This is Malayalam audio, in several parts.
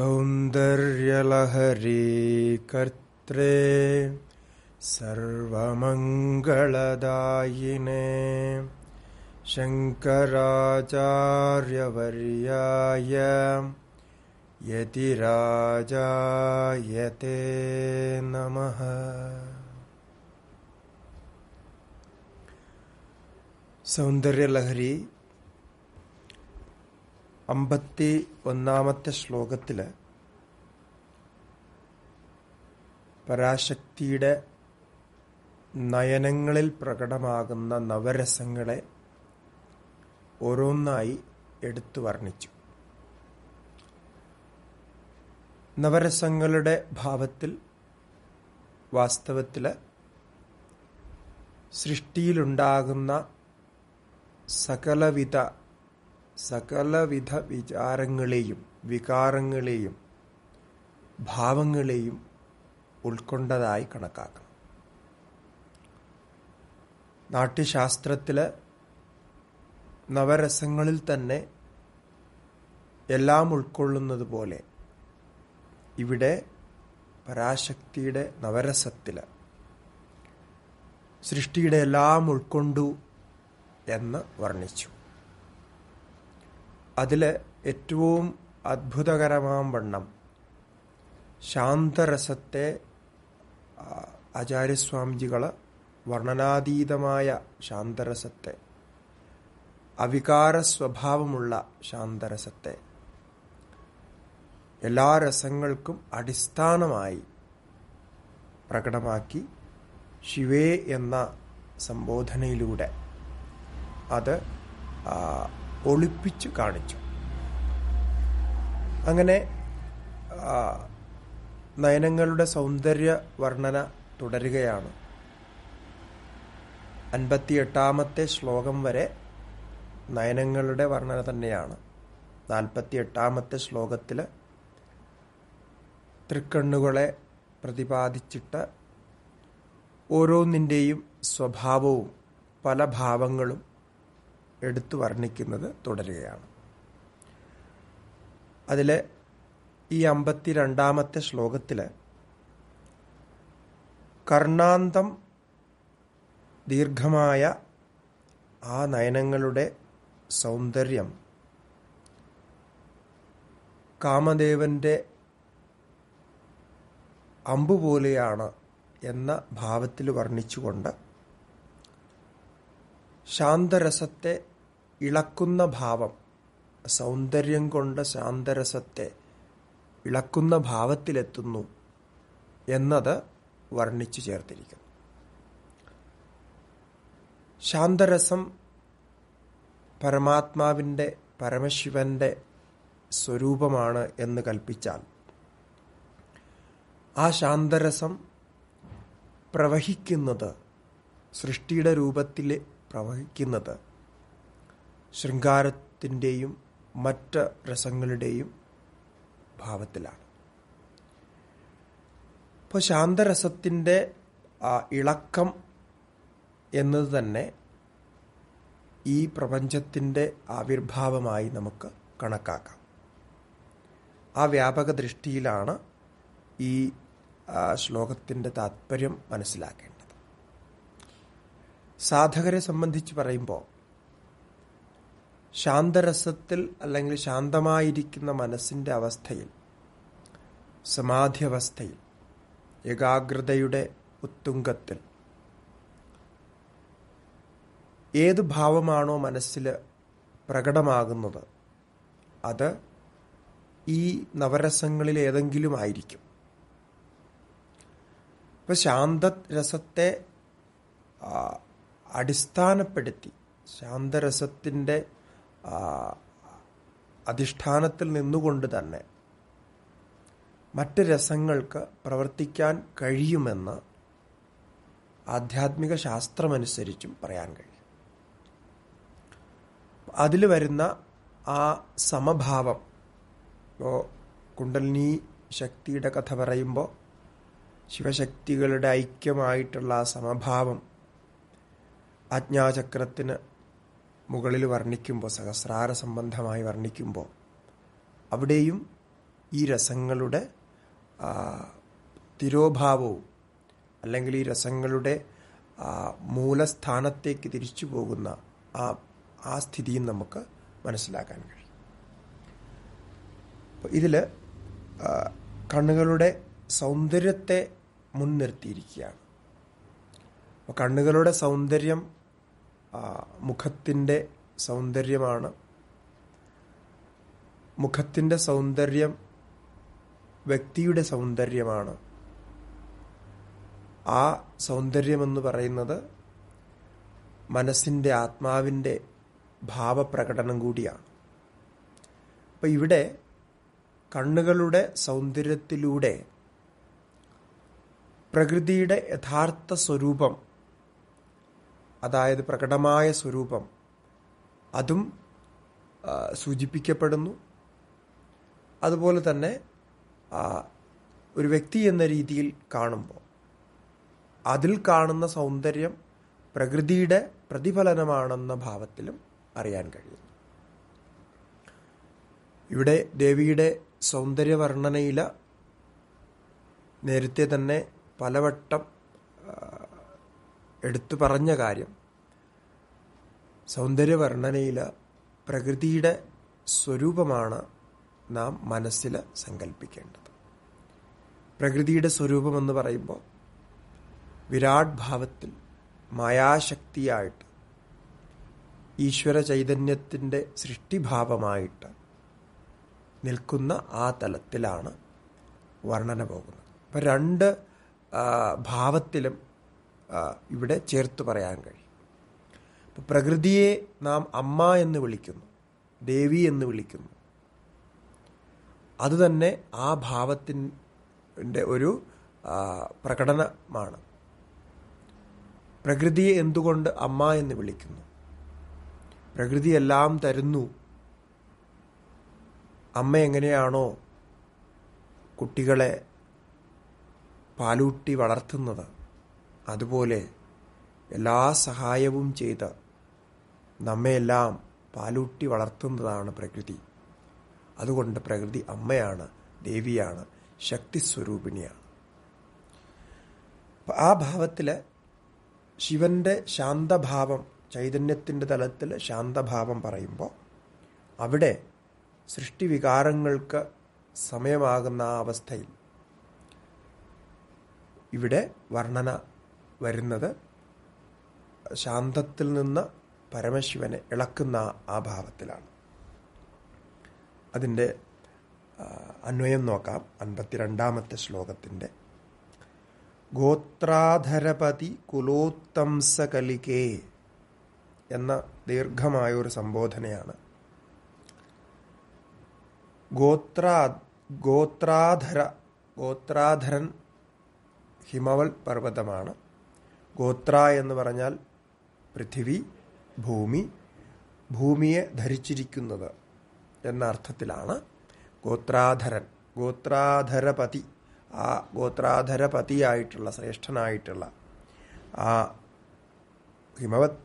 सौन्दर्यलहरी कर्त्रे सर्वमङ्गलदायिने शङ्कराचार्यवर्याय यतिराजायते नमः सौन्दर्यलहरी അമ്പത്തി ഒന്നാമത്തെ ശ്ലോകത്തിൽ പരാശക്തിയുടെ നയനങ്ങളിൽ പ്രകടമാകുന്ന നവരസങ്ങളെ ഓരോന്നായി എടുത്തു വർണ്ണിച്ചു നവരസങ്ങളുടെ ഭാവത്തിൽ വാസ്തവത്തിൽ സൃഷ്ടിയിലുണ്ടാകുന്ന സകലവിധ സകലവിധ വിചാരങ്ങളെയും വികാരങ്ങളെയും ഭാവങ്ങളെയും ഉൾക്കൊണ്ടതായി കണക്കാക്കണം നാട്യശാസ്ത്രത്തിലെ നവരസങ്ങളിൽ തന്നെ എല്ലാം ഉൾക്കൊള്ളുന്നത് പോലെ ഇവിടെ പരാശക്തിയുടെ നവരസത്തിൽ സൃഷ്ടിയുടെ എല്ലാം ഉൾക്കൊണ്ടു എന്ന് വർണ്ണിച്ചു അതിൽ ഏറ്റവും അത്ഭുതകരമാം വണ്ണം ശാന്തരസത്തെ ആചാര്യസ്വാമിജികൾ വർണ്ണനാതീതമായ ശാന്തരസത്തെ അവികാര സ്വഭാവമുള്ള ശാന്തരസത്തെ എല്ലാ രസങ്ങൾക്കും അടിസ്ഥാനമായി പ്രകടമാക്കി ശിവേ എന്ന സംബോധനയിലൂടെ അത് ഒളിപ്പിച്ചു കാണിച്ചു അങ്ങനെ നയനങ്ങളുടെ സൗന്ദര്യ വർണ്ണന തുടരുകയാണ് അൻപത്തിയെട്ടാമത്തെ ശ്ലോകം വരെ നയനങ്ങളുടെ വർണ്ണന തന്നെയാണ് നാൽപ്പത്തിയെട്ടാമത്തെ ശ്ലോകത്തിൽ തൃക്കണ്ണുകളെ പ്രതിപാദിച്ചിട്ട് ഓരോന്നിൻ്റെയും സ്വഭാവവും പല ഭാവങ്ങളും എടുത്തു വർണ്ണിക്കുന്നത് തുടരുകയാണ് അതിൽ ഈ അമ്പത്തി രണ്ടാമത്തെ ശ്ലോകത്തിൽ കർണാന്തം ദീർഘമായ ആ നയനങ്ങളുടെ സൗന്ദര്യം കാമദേവന്റെ അമ്പുപോലെയാണ് പോലെയാണ് എന്ന ഭാവത്തിൽ വർണ്ണിച്ചുകൊണ്ട് ശാന്തരസത്തെ ഇളക്കുന്ന ഭാവം സൗന്ദര്യം കൊണ്ട് ശാന്തരസത്തെ ഇളക്കുന്ന ഭാവത്തിലെത്തുന്നു എന്നത് വർണ്ണിച്ചു ചേർത്തിരിക്കുന്നു ശാന്തരസം പരമാത്മാവിൻ്റെ പരമശിവന്റെ സ്വരൂപമാണ് എന്ന് കൽപ്പിച്ചാൽ ആ ശാന്തരസം പ്രവഹിക്കുന്നത് സൃഷ്ടിയുടെ രൂപത്തിൽ പ്രവഹിക്കുന്നത് ശൃംഗാരത്തിൻ്റെയും മറ്റ് രസങ്ങളുടെയും ഭാവത്തിലാണ് ഇപ്പോൾ ശാന്തരസത്തിൻ്റെ ഇളക്കം എന്നത് തന്നെ ഈ പ്രപഞ്ചത്തിൻ്റെ ആവിർഭാവമായി നമുക്ക് കണക്കാക്കാം ആ വ്യാപക ദൃഷ്ടിയിലാണ് ഈ ശ്ലോകത്തിൻ്റെ താത്പര്യം മനസ്സിലാക്കേണ്ടത് സാധകരെ സംബന്ധിച്ച് പറയുമ്പോൾ ശാന്തരസത്തിൽ അല്ലെങ്കിൽ ശാന്തമായിരിക്കുന്ന മനസ്സിൻ്റെ അവസ്ഥയിൽ സമാധി ഏകാഗ്രതയുടെ ഉത്തുംഗത്തിൽ ഏത് ഭാവമാണോ മനസ്സിൽ പ്രകടമാകുന്നത് അത് ഈ നവരസങ്ങളിൽ ഏതെങ്കിലും ആയിരിക്കും ഇപ്പം ശാന്തരസത്തെ അടിസ്ഥാനപ്പെടുത്തി ശാന്തരസത്തിൻ്റെ അധിഷ്ഠാനത്തിൽ നിന്നുകൊണ്ട് തന്നെ മറ്റ് രസങ്ങൾക്ക് പ്രവർത്തിക്കാൻ കഴിയുമെന്ന് ആധ്യാത്മിക ശാസ്ത്രമനുസരിച്ചും പറയാൻ കഴിയും അതിൽ വരുന്ന ആ സമഭാവം ഇപ്പോൾ കുണ്ടലിനി ശക്തിയുടെ കഥ പറയുമ്പോൾ ശിവശക്തികളുടെ ഐക്യമായിട്ടുള്ള ആ സമഭാവം ആജ്ഞാചക്രത്തിന് മുകളിൽ വർണ്ണിക്കുമ്പോൾ സഹസ്രാര സംബന്ധമായി വർണ്ണിക്കുമ്പോൾ അവിടെയും ഈ രസങ്ങളുടെ തിരോഭാവവും അല്ലെങ്കിൽ ഈ രസങ്ങളുടെ മൂലസ്ഥാനത്തേക്ക് തിരിച്ചു പോകുന്ന ആ ആ സ്ഥിതിയും നമുക്ക് മനസ്സിലാക്കാൻ കഴിയും ഇതിൽ കണ്ണുകളുടെ സൗന്ദര്യത്തെ മുൻനിർത്തിയിരിക്കുകയാണ് കണ്ണുകളുടെ സൗന്ദര്യം മുഖത്തിൻ്റെ സൗന്ദര്യമാണ് മുഖത്തിൻ്റെ സൗന്ദര്യം വ്യക്തിയുടെ സൗന്ദര്യമാണ് ആ സൗന്ദര്യമെന്ന് പറയുന്നത് മനസ്സിൻ്റെ ആത്മാവിൻ്റെ ഭാവപ്രകടനം കൂടിയാണ് അപ്പം ഇവിടെ കണ്ണുകളുടെ സൗന്ദര്യത്തിലൂടെ പ്രകൃതിയുടെ യഥാർത്ഥ സ്വരൂപം അതായത് പ്രകടമായ സ്വരൂപം അതും സൂചിപ്പിക്കപ്പെടുന്നു അതുപോലെ തന്നെ ഒരു വ്യക്തി എന്ന രീതിയിൽ കാണുമ്പോൾ അതിൽ കാണുന്ന സൗന്ദര്യം പ്രകൃതിയുടെ പ്രതിഫലനമാണെന്ന ഭാവത്തിലും അറിയാൻ കഴിയുന്നു ഇവിടെ ദേവിയുടെ സൗന്ദര്യവർണ്ണനയില നേരത്തെ തന്നെ പലവട്ടം എടുത്തു പറഞ്ഞ കാര്യം സൗന്ദര്യവർണ്ണനയില പ്രകൃതിയുടെ സ്വരൂപമാണ് നാം മനസ്സിൽ സങ്കല്പിക്കേണ്ടത് പ്രകൃതിയുടെ സ്വരൂപം എന്ന് പറയുമ്പോൾ വിരാട് ഭാവത്തിൽ മായാശക്തിയായിട്ട് ഈശ്വര ചൈതന്യത്തിൻ്റെ സൃഷ്ടിഭാവമായിട്ട് നിൽക്കുന്ന ആ തലത്തിലാണ് വർണ്ണന പോകുന്നത് അപ്പം രണ്ട് ഭാവത്തിലും ഇവിടെ ചേർത്ത് പറയാൻ കഴിയും പ്രകൃതിയെ നാം അമ്മ എന്ന് വിളിക്കുന്നു ദേവി എന്ന് വിളിക്കുന്നു അതുതന്നെ ആ ഭാവത്തിൻ്റെ ഒരു പ്രകടനമാണ് പ്രകൃതിയെ എന്തുകൊണ്ട് അമ്മ എന്ന് വിളിക്കുന്നു പ്രകൃതി എല്ലാം തരുന്നു അമ്മ എങ്ങനെയാണോ കുട്ടികളെ പാലൂട്ടി വളർത്തുന്നത് അതുപോലെ എല്ലാ സഹായവും ചെയ്ത് നമ്മയെല്ലാം പാലൂട്ടി വളർത്തുന്നതാണ് പ്രകൃതി അതുകൊണ്ട് പ്രകൃതി അമ്മയാണ് ദേവിയാണ് ശക്തി സ്വരൂപിണിയാണ് ആ ഭാവത്തിൽ ശിവന്റെ ശാന്തഭാവം ചൈതന്യത്തിൻ്റെ തലത്തിൽ ശാന്തഭാവം പറയുമ്പോൾ അവിടെ സൃഷ്ടിവികാരങ്ങൾക്ക് സമയമാകുന്ന ആ അവസ്ഥയിൽ ഇവിടെ വർണ്ണന വരുന്നത് ശാന്തത്തിൽ നിന്ന് പരമശിവനെ ഇളക്കുന്ന ആ ഭാവത്തിലാണ് അതിൻ്റെ അന്വയം നോക്കാം അൻപത്തിരണ്ടാമത്തെ ശ്ലോകത്തിൻ്റെ ഗോത്രാധരപതി കുലോത്തംസകലികേ എന്ന ദീർഘമായ ഒരു സംബോധനയാണ് ഗോത്രാ ഗോത്രാധര ഗോത്രാധരൻ ഹിമവൽ പർവ്വതമാണ് ഗോത്ര എന്ന് പറഞ്ഞാൽ പൃഥിവി ഭൂമി ഭൂമിയെ ധരിച്ചിരിക്കുന്നത് എന്ന അർത്ഥത്തിലാണ് ഗോത്രാധരൻ ഗോത്രാധരപതി ആ ഗോത്രാധരപതിയായിട്ടുള്ള ശ്രേഷ്ഠനായിട്ടുള്ള ആ ഹിമവത്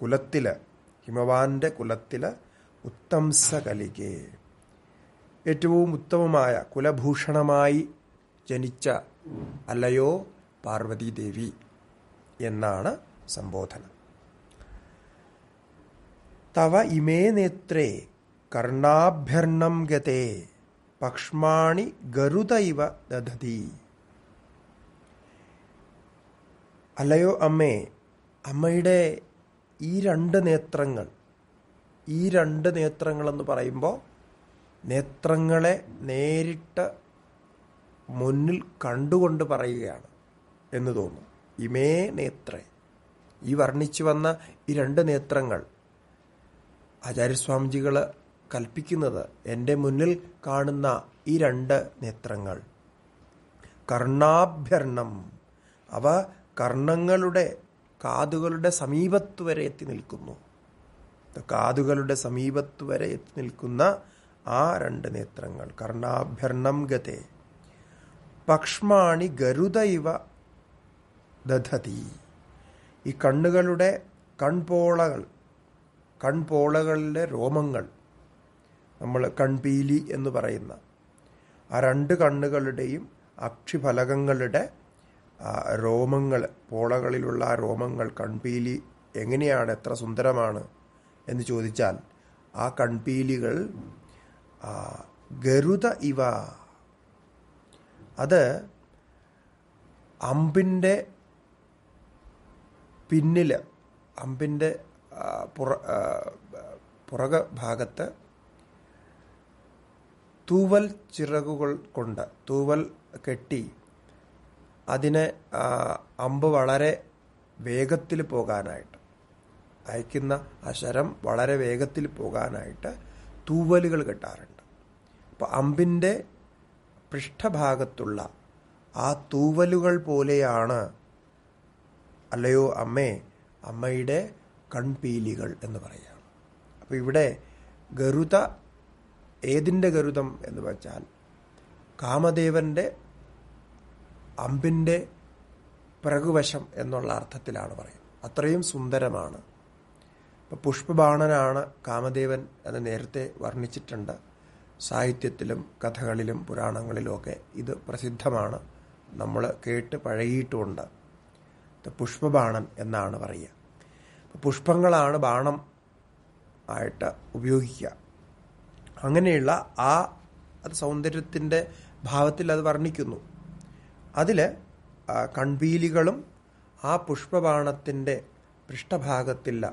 കുലത്തില് ഹിമവാന്റെ കുലത്തില് ഉത്തംസ ഏറ്റവും ഉത്തമമായ കുലഭൂഷണമായി ജനിച്ച അല്ലയോ പാർവതീദേവി എന്നാണ് സംബോധന തവ ഇമേ നേത്രേ കർണാഭ്യർണം ഗതേ പക്ഷ്മാണി ഇവ ദധതി അല്ലയോ അമ്മേ അമ്മയുടെ ഈ രണ്ട് നേത്രങ്ങൾ ഈ രണ്ട് നേത്രങ്ങളെന്ന് പറയുമ്പോൾ നേത്രങ്ങളെ നേരിട്ട് മുന്നിൽ കണ്ടുകൊണ്ട് പറയുകയാണ് എന്ന് തോന്നും ഇമേ നേത്രേ ഈ വർണ്ണിച്ചു വന്ന ഈ രണ്ട് നേത്രങ്ങൾ ആചാര്യസ്വാമിജികൾ കൽപ്പിക്കുന്നത് എൻ്റെ മുന്നിൽ കാണുന്ന ഈ രണ്ട് നേത്രങ്ങൾ കർണാഭ്യർണം അവ കർണങ്ങളുടെ കാതുകളുടെ സമീപത്ത് വരെ എത്തി നിൽക്കുന്നു കാതുകളുടെ സമീപത്ത് വരെ എത്തി നിൽക്കുന്ന ആ രണ്ട് നേത്രങ്ങൾ കർണാഭ്യർണം ഗതേ പക്ഷ്മാണി ഗരുദൈവ ദധതി ഈ കണ്ണുകളുടെ കൺപോളകൾ കൺപോളകളിലെ രോമങ്ങൾ നമ്മൾ കൺപീലി എന്ന് പറയുന്ന ആ രണ്ട് കണ്ണുകളുടെയും അക്ഷിഫലകങ്ങളുടെ രോമങ്ങൾ പോളകളിലുള്ള ആ രോമങ്ങൾ കൺപീലി എങ്ങനെയാണ് എത്ര സുന്ദരമാണ് എന്ന് ചോദിച്ചാൽ ആ കൺപീലികൾ ഗരുത ഇവ അത് അമ്പിൻ്റെ പിന്നിൽ അമ്പിൻ്റെ പുറ പുറക ഭാഗത്ത് തൂവൽ ചിറകുകൾ കൊണ്ട് തൂവൽ കെട്ടി അതിനെ അമ്പ് വളരെ വേഗത്തിൽ പോകാനായിട്ട് അയക്കുന്ന അശരം വളരെ വേഗത്തിൽ പോകാനായിട്ട് തൂവലുകൾ കെട്ടാറുണ്ട് അപ്പോൾ അമ്പിൻ്റെ പൃഷ്ഠഭാഗത്തുള്ള ആ തൂവലുകൾ പോലെയാണ് അല്ലയോ അമ്മേ അമ്മയുടെ കൺപീലികൾ എന്ന് പറയുകയാണ് അപ്പോൾ ഇവിടെ ഗരുത ഏതിൻ്റെ ഗരുതം എന്ന് വെച്ചാൽ കാമദേവൻ്റെ അമ്പിൻ്റെ പ്രകുവശം എന്നുള്ള അർത്ഥത്തിലാണ് പറയുന്നത് അത്രയും സുന്ദരമാണ് ഇപ്പം പുഷ്പബാണനാണ് കാമദേവൻ എന്ന് നേരത്തെ വർണ്ണിച്ചിട്ടുണ്ട് സാഹിത്യത്തിലും കഥകളിലും പുരാണങ്ങളിലുമൊക്കെ ഇത് പ്രസിദ്ധമാണ് നമ്മൾ കേട്ട് പഴകിയിട്ടുമുണ്ട് പുഷ്പബാണം എന്നാണ് പറയുക പുഷ്പങ്ങളാണ് ബാണം ആയിട്ട് ഉപയോഗിക്കുക അങ്ങനെയുള്ള ആ അത് സൗന്ദര്യത്തിൻ്റെ ഭാവത്തിൽ അത് വർണ്ണിക്കുന്നു അതിൽ കൺപീലികളും ആ പുഷ്പബാണത്തിൻ്റെ പൃഷ്ഠഭാഗത്തില്ല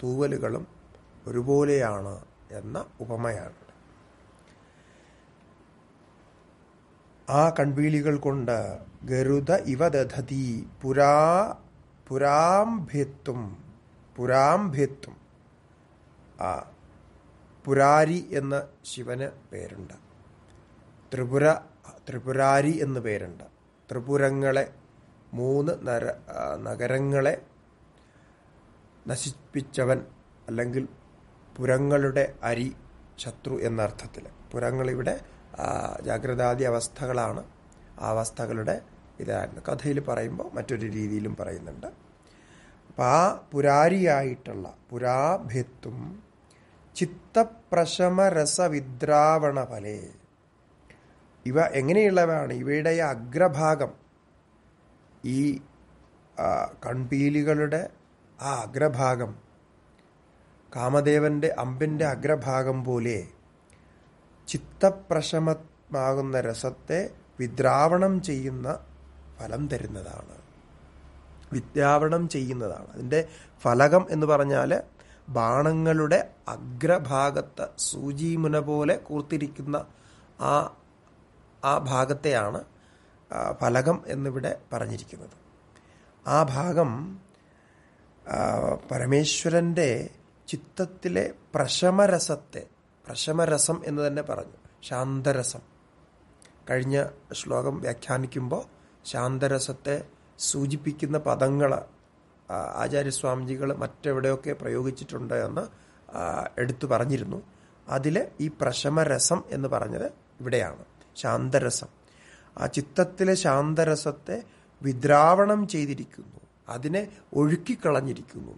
തൂവലുകളും ഒരുപോലെയാണ് എന്ന ഉപമയാണ് ആ കൺപീലികൾ കൊണ്ട് ഗരുദ ഇവ ദധതി പുരാ പുരാംഭിത്വം പുരാംഭിത്വം ആ പുരാരി എന്ന ശിവന് പേരുണ്ട് ത്രിപുര ത്രിപുരാരി എന്ന് പേരുണ്ട് ത്രിപുരങ്ങളെ മൂന്ന് നര നഗരങ്ങളെ നശിപ്പിച്ചവൻ അല്ലെങ്കിൽ പുരങ്ങളുടെ അരി ശത്രു എന്ന അർത്ഥത്തിൽ പുരങ്ങളിവിടെ ജാഗ്രതാദി അവസ്ഥകളാണ് അവസ്ഥകളുടെ ഇതായിരുന്നു കഥയിൽ പറയുമ്പോൾ മറ്റൊരു രീതിയിലും പറയുന്നുണ്ട് അപ്പം ആ പുരാരിയായിട്ടുള്ള പുരാഭിത്വം ചിത്തപ്രശമരസവിദ്രാവണ ഫലേ ഇവ എങ്ങനെയുള്ളവയാണ് ഇവയുടെ അഗ്രഭാഗം ഈ കൺപീലികളുടെ ആ അഗ്രഭാഗം കാമദേവന്റെ അമ്പിൻ്റെ അഗ്രഭാഗം പോലെ ചിത്തപ്രശമമാകുന്ന രസത്തെ വിദ്രാവണം ചെയ്യുന്ന ഫലം തരുന്നതാണ് വിദ്രാവണം ചെയ്യുന്നതാണ് അതിൻ്റെ ഫലകം എന്ന് പറഞ്ഞാൽ ബാണങ്ങളുടെ അഗ്രഭാഗത്ത് സൂചിമുന പോലെ കൂർത്തിരിക്കുന്ന ആ ആ ഭാഗത്തെയാണ് ഫലകം എന്നിവിടെ പറഞ്ഞിരിക്കുന്നത് ആ ഭാഗം പരമേശ്വരൻ്റെ ചിത്തത്തിലെ പ്രശമരസത്തെ പ്രശമരസം എന്ന് തന്നെ പറഞ്ഞു ശാന്തരസം കഴിഞ്ഞ ശ്ലോകം വ്യാഖ്യാനിക്കുമ്പോൾ ശാന്തരസത്തെ സൂചിപ്പിക്കുന്ന പദങ്ങൾ ആചാര്യസ്വാമിജികൾ മറ്റെവിടെയൊക്കെ പ്രയോഗിച്ചിട്ടുണ്ട് എന്ന് എടുത്തു പറഞ്ഞിരുന്നു അതിൽ ഈ പ്രശമരസം എന്ന് പറഞ്ഞത് ഇവിടെയാണ് ശാന്തരസം ആ ചിത്തത്തിലെ ശാന്തരസത്തെ വിദ്രാവണം ചെയ്തിരിക്കുന്നു അതിനെ ഒഴുക്കിക്കളഞ്ഞിരിക്കുന്നു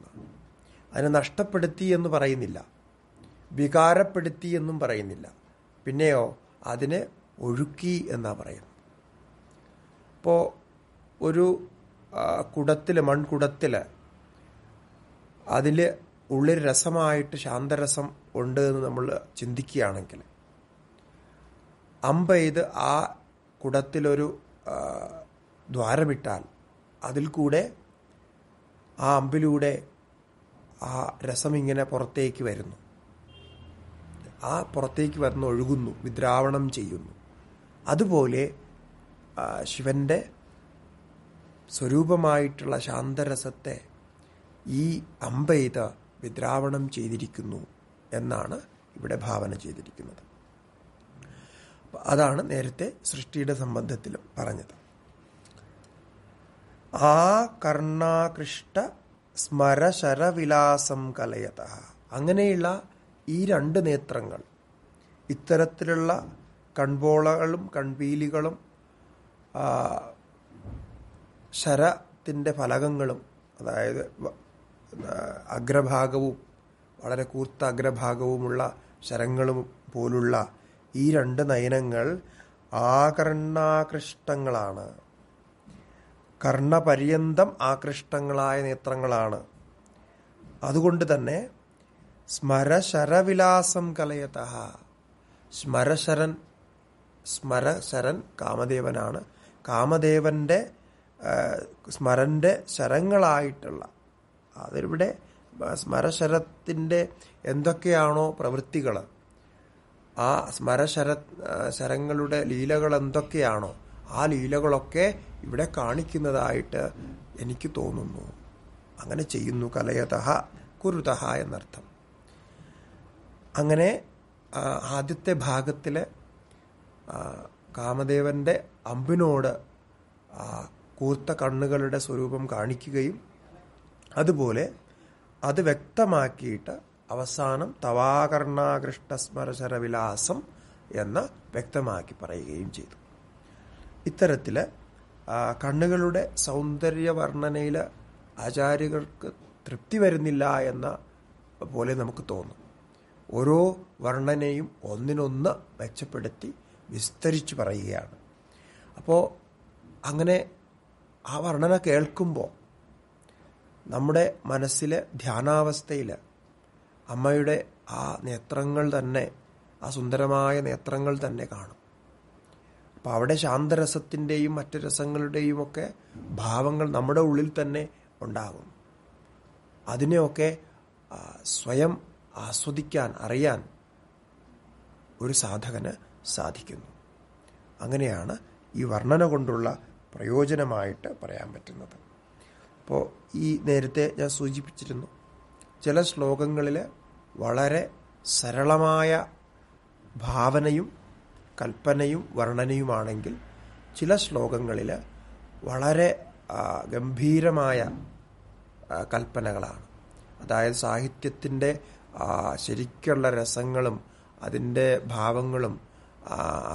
അതിനെ നഷ്ടപ്പെടുത്തി എന്ന് പറയുന്നില്ല വികാരപ്പെടുത്തി എന്നും പറയുന്നില്ല പിന്നെയോ അതിനെ ഒഴുക്കി എന്നാ പറയുന്നത് അപ്പോൾ ഒരു കുടത്തിൽ മൺകുടത്തിൽ അതിൽ ഉള്ളിൽ രസമായിട്ട് ശാന്തരസം ഉണ്ട് എന്ന് നമ്മൾ ചിന്തിക്കുകയാണെങ്കിൽ അമ്പ ചെയ്ത് ആ കുടത്തിലൊരു ദ്വാരമിട്ടാൽ അതിൽ കൂടെ ആ അമ്പിലൂടെ ആ രസം ഇങ്ങനെ പുറത്തേക്ക് വരുന്നു ആ പുറത്തേക്ക് വരുന്ന ഒഴുകുന്നു വിദ്രാവണം ചെയ്യുന്നു അതുപോലെ ശിവന്റെ സ്വരൂപമായിട്ടുള്ള ശാന്തരസത്തെ ഈ അമ്പെയ്ത വിദ്രാവണം ചെയ്തിരിക്കുന്നു എന്നാണ് ഇവിടെ ഭാവന ചെയ്തിരിക്കുന്നത് അതാണ് നേരത്തെ സൃഷ്ടിയുടെ സംബന്ധത്തിലും പറഞ്ഞത് ആ കർണാകൃഷ്ട സ്മരശരവിലാസം കലയത അങ്ങനെയുള്ള ഈ രണ്ട് നേത്രങ്ങൾ ഇത്തരത്തിലുള്ള കൺപോളകളും കൺപീലികളും ശരത്തിൻ്റെ ഫലകങ്ങളും അതായത് അഗ്രഭാഗവും വളരെ കൂർത്ത അഗ്രഭാഗവുമുള്ള ശരങ്ങളും പോലുള്ള ഈ രണ്ട് നയനങ്ങൾ ആകർണാകൃഷ്ടങ്ങളാണ് കർണപര്യന്തം ആകൃഷ്ടങ്ങളായ നേത്രങ്ങളാണ് അതുകൊണ്ട് തന്നെ സ്മരശരവിലാസം കലയത സ്മരശരൻ സ്മരശരൻ കാമദേവനാണ് കാമദേവൻ്റെ സ്മരൻ്റെ ശരങ്ങളായിട്ടുള്ള അതിവിടെ സ്മരശരത്തിൻ്റെ എന്തൊക്കെയാണോ പ്രവൃത്തികൾ ആ സ്മരശര ശരങ്ങളുടെ ലീലകൾ എന്തൊക്കെയാണോ ആ ലീലകളൊക്കെ ഇവിടെ കാണിക്കുന്നതായിട്ട് എനിക്ക് തോന്നുന്നു അങ്ങനെ ചെയ്യുന്നു കലയതഹ കുരുതഹ എന്നർത്ഥം അങ്ങനെ ആദ്യത്തെ ഭാഗത്തിലെ കാമദേവന്റെ അമ്പിനോട് കൂർത്ത കണ്ണുകളുടെ സ്വരൂപം കാണിക്കുകയും അതുപോലെ അത് വ്യക്തമാക്കിയിട്ട് അവസാനം തവാകർണാകൃഷ്ടസ്മരശരവിലാസം എന്ന് വ്യക്തമാക്കി പറയുകയും ചെയ്തു ഇത്തരത്തിൽ കണ്ണുകളുടെ സൗന്ദര്യവർണ്ണനയിൽ ആചാര്യകൾക്ക് തൃപ്തി വരുന്നില്ല എന്ന പോലെ നമുക്ക് തോന്നും ഓരോ വർണ്ണനയും ഒന്നിനൊന്ന് മെച്ചപ്പെടുത്തി വിസ്തരിച്ച് പറയുകയാണ് അപ്പോൾ അങ്ങനെ ആ വർണ്ണന കേൾക്കുമ്പോൾ നമ്മുടെ മനസ്സിലെ ധ്യാനാവസ്ഥയിൽ അമ്മയുടെ ആ നേത്രങ്ങൾ തന്നെ ആ സുന്ദരമായ നേത്രങ്ങൾ തന്നെ കാണും അപ്പോൾ അവിടെ ശാന്തരസത്തിൻ്റെയും മറ്റ് രസങ്ങളുടെയും ഒക്കെ ഭാവങ്ങൾ നമ്മുടെ ഉള്ളിൽ തന്നെ ഉണ്ടാകും അതിനെയൊക്കെ സ്വയം ആസ്വദിക്കാൻ അറിയാൻ ഒരു സാധകന് സാധിക്കുന്നു അങ്ങനെയാണ് ഈ വർണ്ണന കൊണ്ടുള്ള പ്രയോജനമായിട്ട് പറയാൻ പറ്റുന്നത് അപ്പോൾ ഈ നേരത്തെ ഞാൻ സൂചിപ്പിച്ചിരുന്നു ചില ശ്ലോകങ്ങളിൽ വളരെ സരളമായ ഭാവനയും കൽപ്പനയും വർണ്ണനയുമാണെങ്കിൽ ചില ശ്ലോകങ്ങളിൽ വളരെ ഗംഭീരമായ കൽപ്പനകളാണ് അതായത് സാഹിത്യത്തിൻ്റെ ശരിക്കുള്ള രസങ്ങളും അതിൻ്റെ ഭാവങ്ങളും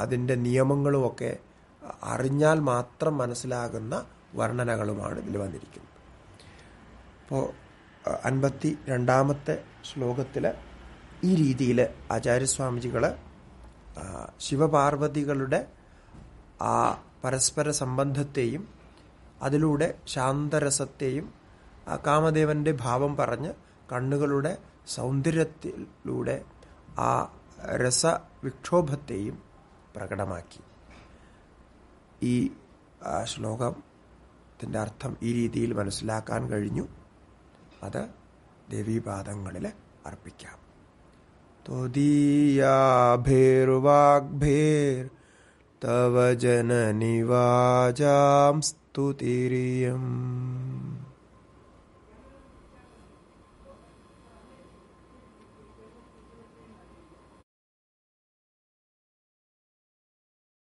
അതിൻ്റെ നിയമങ്ങളുമൊക്കെ അറിഞ്ഞാൽ മാത്രം മനസ്സിലാകുന്ന വർണ്ണനകളുമാണ് ഇതിൽ വന്നിരിക്കുന്നത് അപ്പോൾ അൻപത്തി രണ്ടാമത്തെ ശ്ലോകത്തിൽ ഈ രീതിയിൽ ആചാര്യസ്വാമിജികൾ ശിവപാർവതികളുടെ ആ പരസ്പര സംബന്ധത്തെയും അതിലൂടെ ശാന്തരസത്തെയും കാമദേവന്റെ ഭാവം പറഞ്ഞ് കണ്ണുകളുടെ സൗന്ദര്യത്തിലൂടെ ആ രസ വിക്ഷോഭത്തെയും പ്രകടമാക്കി ഈ ശ്ലോകത്തിൻ്റെ അർത്ഥം ഈ രീതിയിൽ മനസ്സിലാക്കാൻ കഴിഞ്ഞു അത് ദേവീപാദങ്ങളിൽ അർപ്പിക്കാം ത്വദീയാഭേർവാഗ്ഭേർ തവ ജനനിവാജാം സ്തുതിരിയം